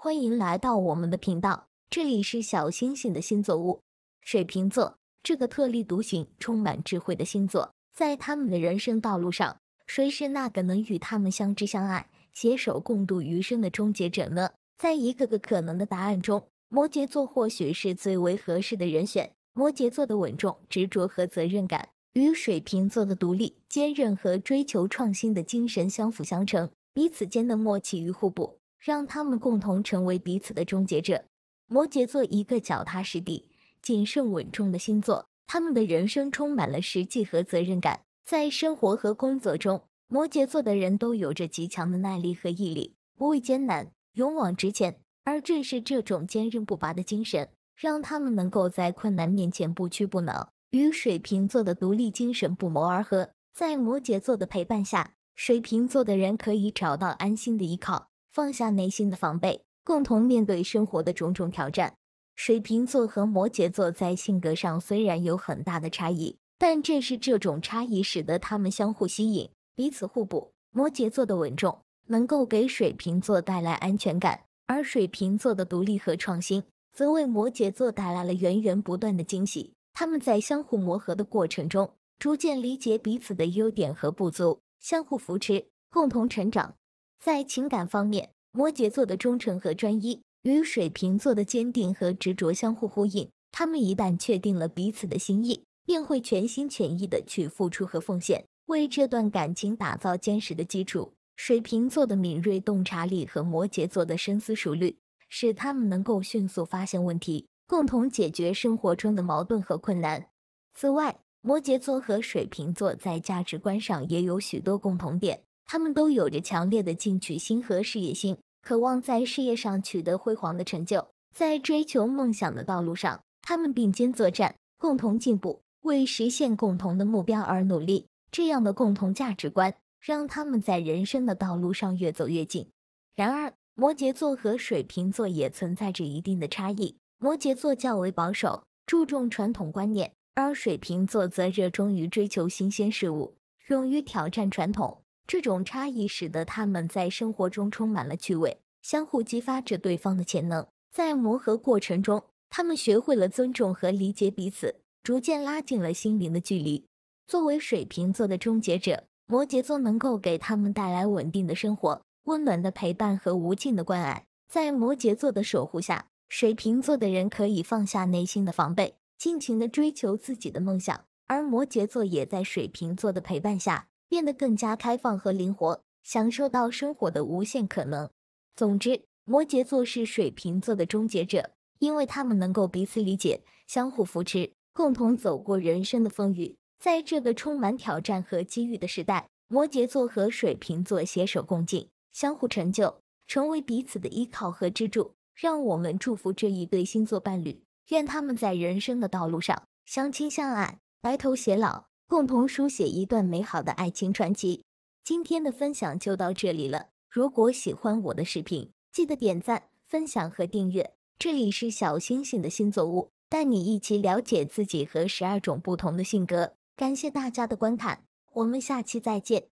欢迎来到我们的频道，这里是小星星的星座屋。水瓶座这个特立独行、充满智慧的星座，在他们的人生道路上，谁是那个能与他们相知相爱、携手共度余生的终结者呢？在一个个可能的答案中，摩羯座或许是最为合适的人选。摩羯座的稳重、执着和责任感，与水瓶座的独立、坚韧和追求创新的精神相辅相成，彼此间的默契与互补。让他们共同成为彼此的终结者。摩羯座一个脚踏实地、谨慎稳重的星座，他们的人生充满了实际和责任感。在生活和工作中，摩羯座的人都有着极强的耐力和毅力，不畏艰难，勇往直前。而正是这种坚韧不拔的精神，让他们能够在困难面前不屈不挠，与水瓶座的独立精神不谋而合。在摩羯座的陪伴下，水瓶座的人可以找到安心的依靠。放下内心的防备，共同面对生活的种种挑战。水瓶座和摩羯座在性格上虽然有很大的差异，但正是这种差异使得他们相互吸引，彼此互补。摩羯座的稳重能够给水瓶座带来安全感，而水瓶座的独立和创新则为摩羯座带来了源源不断的惊喜。他们在相互磨合的过程中，逐渐理解彼此的优点和不足，相互扶持，共同成长。在情感方面，摩羯座的忠诚和专一与水瓶座的坚定和执着相互呼应。他们一旦确定了彼此的心意，便会全心全意的去付出和奉献，为这段感情打造坚实的基础。水瓶座的敏锐洞察力和摩羯座的深思熟虑，使他们能够迅速发现问题，共同解决生活中的矛盾和困难。此外，摩羯座和水瓶座在价值观上也有许多共同点。他们都有着强烈的进取心和事业心，渴望在事业上取得辉煌的成就。在追求梦想的道路上，他们并肩作战，共同进步，为实现共同的目标而努力。这样的共同价值观让他们在人生的道路上越走越近。然而，摩羯座和水瓶座也存在着一定的差异。摩羯座较为保守，注重传统观念，而水瓶座则热衷于追求新鲜事物，勇于挑战传统。这种差异使得他们在生活中充满了趣味，相互激发着对方的潜能。在磨合过程中，他们学会了尊重和理解彼此，逐渐拉近了心灵的距离。作为水瓶座的终结者，摩羯座能够给他们带来稳定的生活、温暖的陪伴和无尽的关爱。在摩羯座的守护下，水瓶座的人可以放下内心的防备，尽情地追求自己的梦想。而摩羯座也在水瓶座的陪伴下。变得更加开放和灵活，享受到生活的无限可能。总之，摩羯座是水瓶座的终结者，因为他们能够彼此理解、相互扶持，共同走过人生的风雨。在这个充满挑战和机遇的时代，摩羯座和水瓶座携手共进，相互成就，成为彼此的依靠和支柱。让我们祝福这一对星座伴侣，愿他们在人生的道路上相亲相爱，白头偕老。共同书写一段美好的爱情传奇。今天的分享就到这里了。如果喜欢我的视频，记得点赞、分享和订阅。这里是小星星的新作屋，带你一起了解自己和十二种不同的性格。感谢大家的观看，我们下期再见。